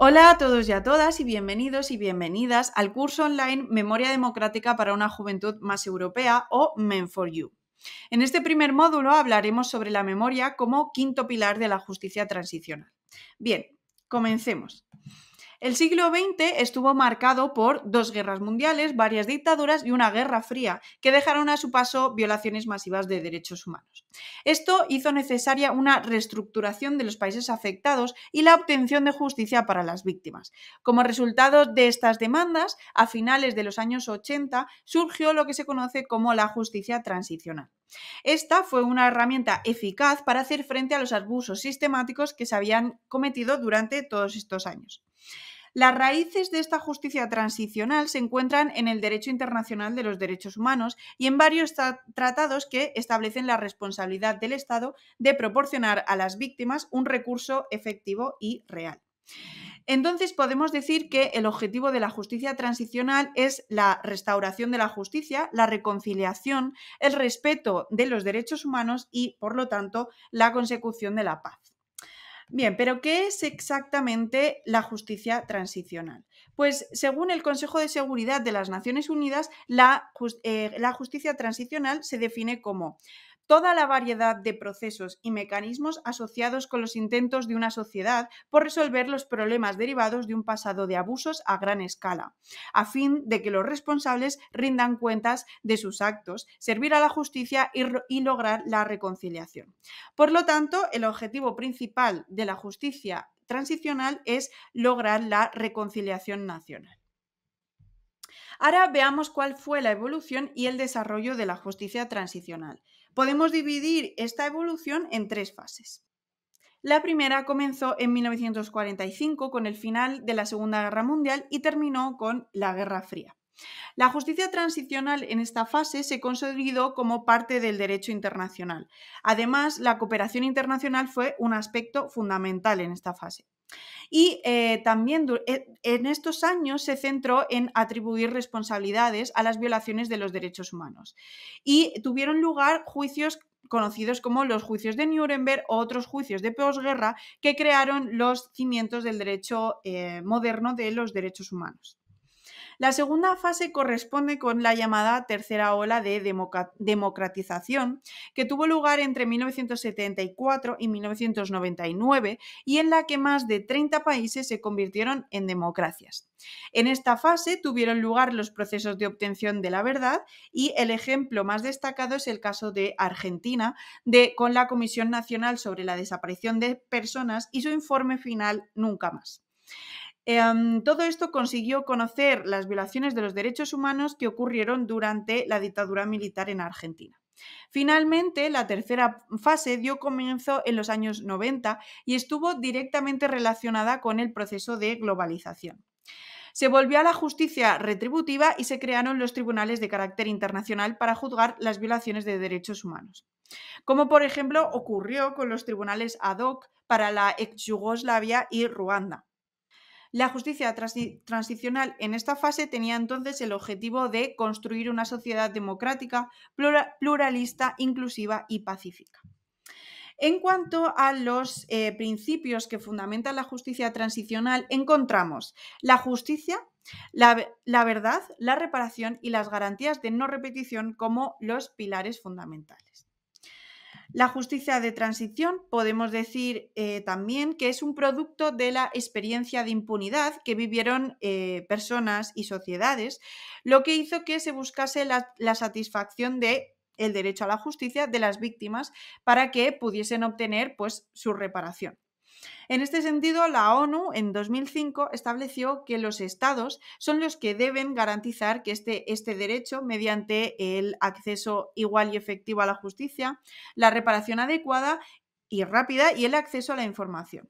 Hola a todos y a todas y bienvenidos y bienvenidas al curso online Memoria Democrática para una Juventud Más Europea o Men for You. En este primer módulo hablaremos sobre la memoria como quinto pilar de la justicia transicional. Bien, comencemos. El siglo XX estuvo marcado por dos guerras mundiales, varias dictaduras y una guerra fría, que dejaron a su paso violaciones masivas de derechos humanos. Esto hizo necesaria una reestructuración de los países afectados y la obtención de justicia para las víctimas. Como resultado de estas demandas, a finales de los años 80 surgió lo que se conoce como la justicia transicional. Esta fue una herramienta eficaz para hacer frente a los abusos sistemáticos que se habían cometido durante todos estos años. Las raíces de esta justicia transicional se encuentran en el derecho internacional de los derechos humanos y en varios tratados que establecen la responsabilidad del Estado de proporcionar a las víctimas un recurso efectivo y real. Entonces podemos decir que el objetivo de la justicia transicional es la restauración de la justicia, la reconciliación, el respeto de los derechos humanos y, por lo tanto, la consecución de la paz. Bien, pero ¿qué es exactamente la justicia transicional? Pues según el Consejo de Seguridad de las Naciones Unidas, la, eh, justicia transicional se define como toda la variedad de procesos y mecanismos asociados con los intentos de una sociedad por resolver los problemas derivados de un pasado de abusos a gran escala, a fin de que los responsables rindan cuentas de sus actos, servir a la justicia y, lograr la reconciliación. Por lo tanto, el objetivo principal de la justicia transicional es lograr la reconciliación nacional. Ahora veamos cuál fue la evolución y el desarrollo de la justicia transicional. Podemos dividir esta evolución en tres fases. La primera comenzó en 1945 con el final de la Segunda Guerra Mundial y terminó con la Guerra Fría. La justicia transicional en esta fase se consolidó como parte del derecho internacional. Además, la cooperación internacional fue un aspecto fundamental en esta fase y eh, también eh, en estos años se centró en atribuir responsabilidades a las violaciones de los derechos humanos. Y tuvieron lugar juicios conocidos como los juicios de Nuremberg o otros juicios de posguerra que crearon los cimientos del derecho eh, moderno de los derechos humanos. La segunda fase corresponde con la llamada tercera ola de democratización que tuvo lugar entre 1974 y 1999 y en la que más de 30 países se convirtieron en democracias. En esta fase tuvieron lugar los procesos de obtención de la verdad y el ejemplo más destacado es el caso de Argentina de, con la Comisión Nacional sobre la Desaparición de Personas y su informe final Nunca más. Em, todo esto consiguió conocer las violaciones de los derechos humanos que ocurrieron durante la dictadura militar en Argentina. Finalmente, la tercera fase dio comienzo en los años 90 y estuvo directamente relacionada con el proceso de globalización. Se volvió a la justicia retributiva y se crearon los tribunales de carácter internacional para juzgar las violaciones de derechos humanos, como por ejemplo ocurrió con los tribunales ad hoc para la ex Yugoslavia y Ruanda. La justicia transicional en esta fase tenía entonces el objetivo de construir una sociedad democrática, pluralista, inclusiva y pacífica. En cuanto a los eh, principios que fundamentan la justicia transicional, encontramos la justicia, la verdad, la reparación y las garantías de no repetición como los pilares fundamentales. La justicia de transición podemos decir eh, también que es un producto de la experiencia de impunidad que vivieron eh, personas y sociedades, lo que hizo que se buscase la, satisfacción de derecho a la justicia de las víctimas para que pudiesen obtener pues su reparación. En este sentido, la ONU en 2005 estableció que los estados son los que deben garantizar que este, este derecho mediante el acceso igual y efectivo a la justicia, la reparación adecuada y rápida y el acceso a la información.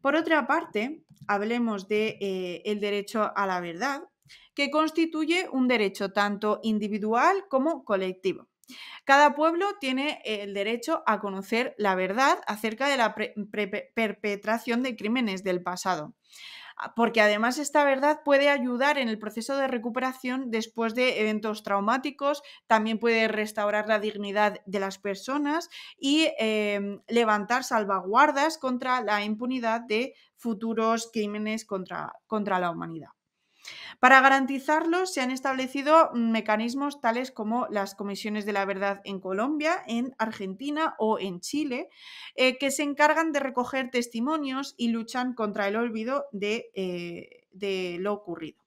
Por otra parte, hablemos del de, eh, derecho a la verdad, que constituye un derecho tanto individual como colectivo. Cada pueblo tiene eh, el derecho a conocer la verdad acerca de la perpetración de crímenes del pasado ah, porque además esta verdad puede ayudar en el proceso de recuperación después de eventos traumáticos, también puede restaurar la dignidad de las personas y em, levantar salvaguardas contra la impunidad de futuros crímenes contra, contra la humanidad. Para garantizarlo se han establecido mecanismos tales como las comisiones de la verdad en Colombia, en Argentina o en Chile, eh, que se encargan de recoger testimonios y luchan contra el olvido de eh, lo ocurrido.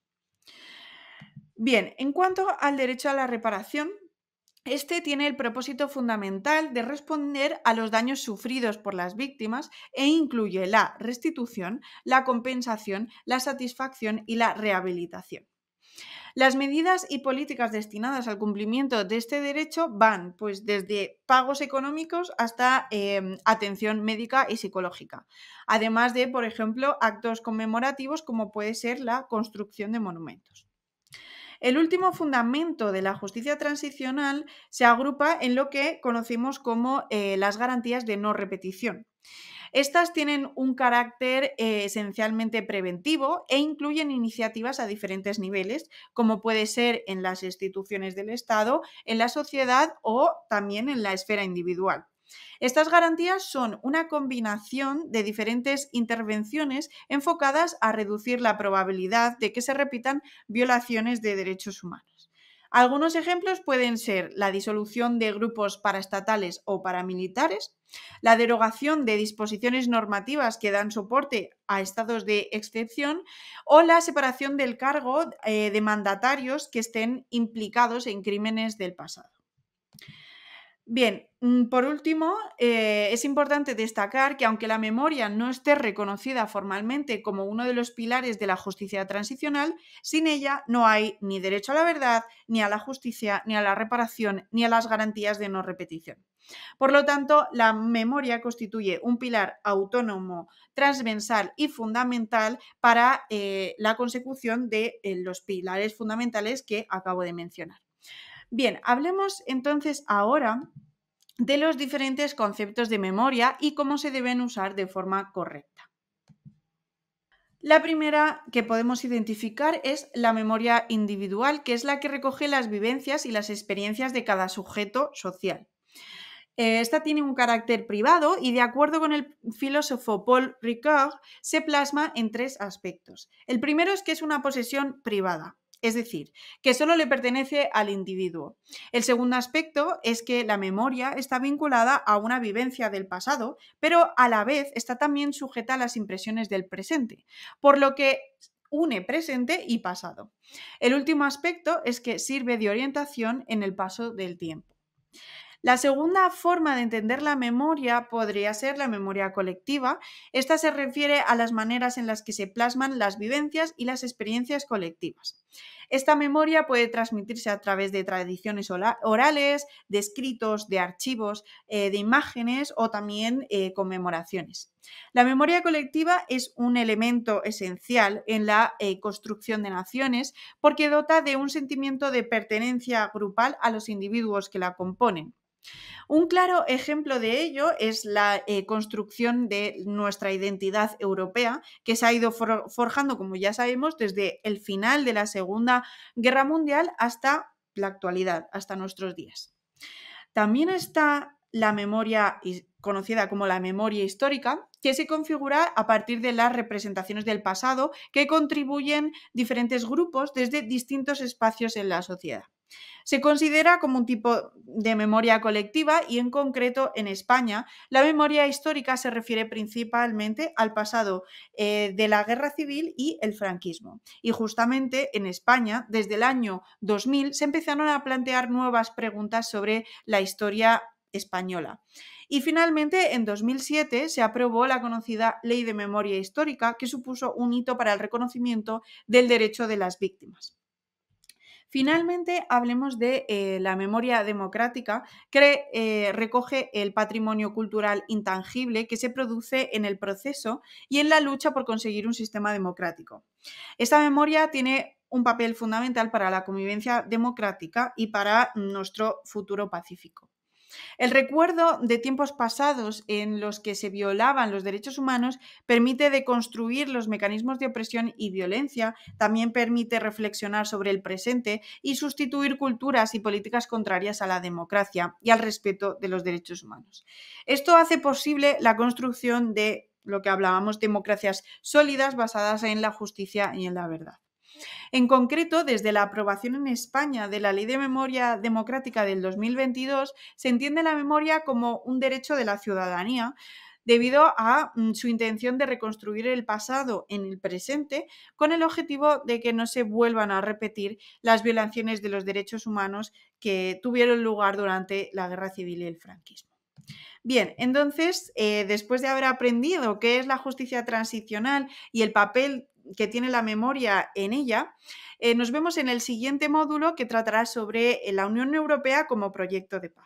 Bien, en cuanto al derecho a la reparación, este tiene el propósito fundamental de responder a los daños sufridos por las víctimas e incluye la restitución, la compensación, la satisfacción y la rehabilitación. Las medidas y políticas destinadas al cumplimiento de este derecho van pues, desde pagos económicos hasta em, atención médica y psicológica, además de, por ejemplo, actos conmemorativos como puede ser la construcción de monumentos. El último fundamento de la justicia transicional se agrupa en lo que conocimos como eh, las garantías de no repetición. Estas tienen un carácter eh, esencialmente preventivo e incluyen iniciativas a diferentes niveles, como puede ser en las instituciones del Estado, en la sociedad o también en la esfera individual. Estas garantías son una combinación de diferentes intervenciones enfocadas a reducir la probabilidad de que se repitan violaciones de derechos humanos. Algunos ejemplos pueden ser la disolución de grupos paraestatales o paramilitares, la derogación de disposiciones normativas que dan soporte a estados de excepción o la separación del cargo eh, de mandatarios que estén implicados en crímenes del pasado. Bien, mm, por último, eh, es importante destacar que aunque la memoria no esté reconocida formalmente como uno de los pilares de la justicia transicional, sin ella no hay ni derecho a la verdad, ni a la justicia, ni a la reparación, ni a las garantías de no repetición. Por lo tanto, la memoria constituye un pilar autónomo, transversal y fundamental para eh, la consecución de eh, los pilares fundamentales que acabo de mencionar. Bien, hablemos entonces ahora de los diferentes conceptos de memoria y cómo se deben usar de forma correcta. La primera que podemos identificar es la memoria individual, que es la que recoge las vivencias y las experiencias de cada sujeto social. Eh, esta tiene un carácter privado y de acuerdo con el filósofo Paul Ricard se plasma en tres aspectos. El primero es que es una posesión privada es decir, que solo le pertenece al individuo. El segundo aspecto es que la memoria está vinculada a una vivencia del pasado, pero a la vez está también sujeta a las impresiones del presente, por lo que une presente y pasado. El último aspecto es que sirve de orientación en el paso del tiempo. La segunda forma de entender la memoria podría ser la memoria colectiva. Esta se refiere a las maneras en las que se plasman las vivencias y las experiencias colectivas. Esta memoria puede transmitirse a través de tradiciones orales, de escritos, de archivos, eh, de imágenes o también eh, conmemoraciones. La memoria colectiva es un elemento esencial en la eh, construcción de naciones porque dota de un sentimiento de pertenencia grupal a los individuos que la componen. Un claro ejemplo de ello es la eh, construcción de nuestra identidad europea, que se ha ido forjando, como ya sabemos, desde el final de la Segunda Guerra Mundial hasta la actualidad, hasta nuestros días. También está la memoria conocida como la memoria histórica, que se configura a partir de las representaciones del pasado que contribuyen diferentes grupos desde distintos espacios en la sociedad. Se considera como un tipo de memoria colectiva y en concreto en España la memoria histórica se refiere principalmente al pasado eh, de la guerra civil y el franquismo. Y justamente en España, desde el año 2000, se empezaron a plantear nuevas preguntas sobre la historia española. Y finalmente, en 2007 se aprobó la conocida Ley de Memoria Histórica, que supuso un hito para el reconocimiento del derecho de las víctimas. Finalmente, hablemos de eh, la memoria democrática, que eh, recoge el patrimonio cultural intangible que se produce en el proceso y en la lucha por conseguir un sistema democrático. Esta memoria tiene un papel fundamental para la convivencia democrática y para nuestro futuro pacífico. El recuerdo de tiempos pasados en los que se violaban los derechos humanos permite deconstruir los mecanismos de opresión y violencia, también permite reflexionar sobre el presente y sustituir culturas y políticas contrarias a la democracia y al respeto de los derechos humanos. Esto hace posible la construcción de lo que hablábamos, democracias sólidas basadas en la justicia y en la verdad. En concreto, desde la aprobación en España de la Ley de Memoria Democrática del 2022, se entiende la memoria como un derecho de la ciudadanía debido a mm, su intención de reconstruir el pasado en el presente con el objetivo de que no se vuelvan a repetir las violaciones de los derechos humanos que tuvieron lugar durante la guerra civil y el franquismo. Bien, entonces, eh, después de haber aprendido qué es la justicia transicional y el papel que tiene la memoria en ella. Eh, nos vemos en el siguiente módulo que tratará sobre eh, la Unión Europea como proyecto de paz.